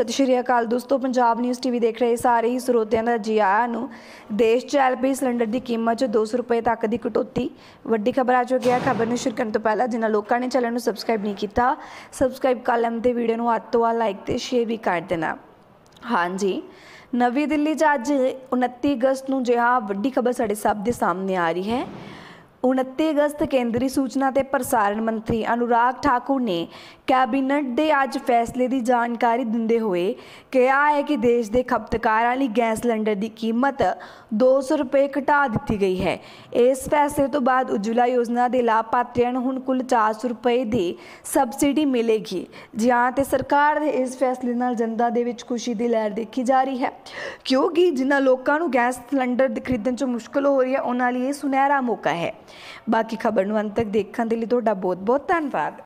ਸਤਿ ਸ਼੍ਰੀ ਅਕਾਲ ਦੋਸਤੋ Punjab news TV ਦੇਖ ਰਹੇ ਸਾਰੇ ਹੀ ਸਰੋਤਿਆਂ ਦਾ ਜੀ ਆਇਆਂ ਨੂੰ ਦੇਸ਼ 'ਚ ਐਲਪੀ ਸਿਲੰਡਰ ਦੀ ਕੀਮਤ 'ਚ 200 ਰੁਪਏ ਤੱਕ ਦੀ ਕਟੌਤੀ ਵੱਡੀ ਖਬਰ ਆ ਚੁੱਕੀ ਹੈ ਖਬਰ ਨੂੰ ਸ਼ੁਰੂ ਕਰਨ ਤੋਂ ਪਹਿਲਾਂ ਜਿਨ੍ਹਾਂ ਲੋਕਾਂ ਨੇ ਚੈਨਲ ਨੂੰ ਸਬਸਕ੍ਰਾਈਬ ਨਹੀਂ ਕੀਤਾ ਸਬਸਕ੍ਰਾਈਬ ਕਰ ਲੈਣ ਤੇ ਵੀਡੀਓ ਨੂੰ ਹੱਥ ਤੋਂ ਲਾਈਕ ਤੇ ਸ਼ੇਅਰ ਵੀ ਕਰ ਦੇਣਾ ਹਾਂਜੀ ਨਵੀਂ ਦਿੱਲੀ 'ਚ ਅੱਜ 29 ਅਗਸਤ ਨੂੰ ਜਿਹਾ ਵੱਡੀ ਖਬਰ ਸਾਡੇ ਸਭ ਦੇ ਸਾਹਮਣੇ ਆ ਰਹੀ ਹੈ 29 ਅਗਸਤ ਕੇਂਦਰੀ ਸੂਚਨਾ ਤੇ ਪ੍ਰਸਾਰਣ ਮੰਤਰੀ ਅਨੁਰਾਗ ਠਾਕੁਰ ਨੇ ਕੈਬਨਿਟ ਦੇ ਅੱਜ ਫੈਸਲੇ ਦੀ ਜਾਣਕਾਰੀ ਦਿੰਦੇ ਹੋਏ ਕਿਹਾ ਹੈ ਕਿ ਦੇਸ਼ ਦੇ ਖਪਤਕਾਰਾਂ ਲਈ ਗੈਸ ਸਿਲੰਡਰ ਦੀ ਕੀਮਤ 200 ਰੁਪਏ ਘਟਾ ਦਿੱਤੀ ਗਈ ਹੈ ਇਸ ਫੈਸਲੇ ਤੋਂ ਬਾਅਦ ਉਜਵਲਾ ਯੋਜਨਾ ਦੇ ਲਾਭਪਾਤਰੀਆਂ ਨੂੰ ਹੁਣ ਕੁੱਲ 400 ਰੁਪਏ ਦੀ ਸਬਸਿਡੀ ਮਿਲੇਗੀ ਜਿਆਂ ਤੇ ਸਰਕਾਰ ਦੇ ਇਸ ਫੈਸਲੇ ਨਾਲ ਜਨਤਾ ਦੇ ਵਿੱਚ ਖੁਸ਼ੀ ਦੀ ਲਹਿਰ ਦੇਖੀ ਜਾ ਰਹੀ ਹੈ ਕਿਉਂਕਿ ਜਿਨ੍ਹਾਂ ਲੋਕਾਂ ਨੂੰ ਗੈਸ ਸਿਲੰਡਰ ਖਰੀਦਣ 'ਚ ਮੁਸ਼ਕਲ ਹੋ ਰਹੀ ਹੈ ਉਹਨਾਂ ਲਈ ਇਹ ਸੁਨਹਿਰਾ ਮੌਕਾ ਹੈ ਬਾਕੀ ਖਬਰ ਨੂੰ ਅੰਤ ਤੱਕ ਦੇਖਣ ਦੇ ਲਈ ਤੁਹਾਡਾ ਬਹੁਤ ਬਹੁਤ ਧੰਨਵਾਦ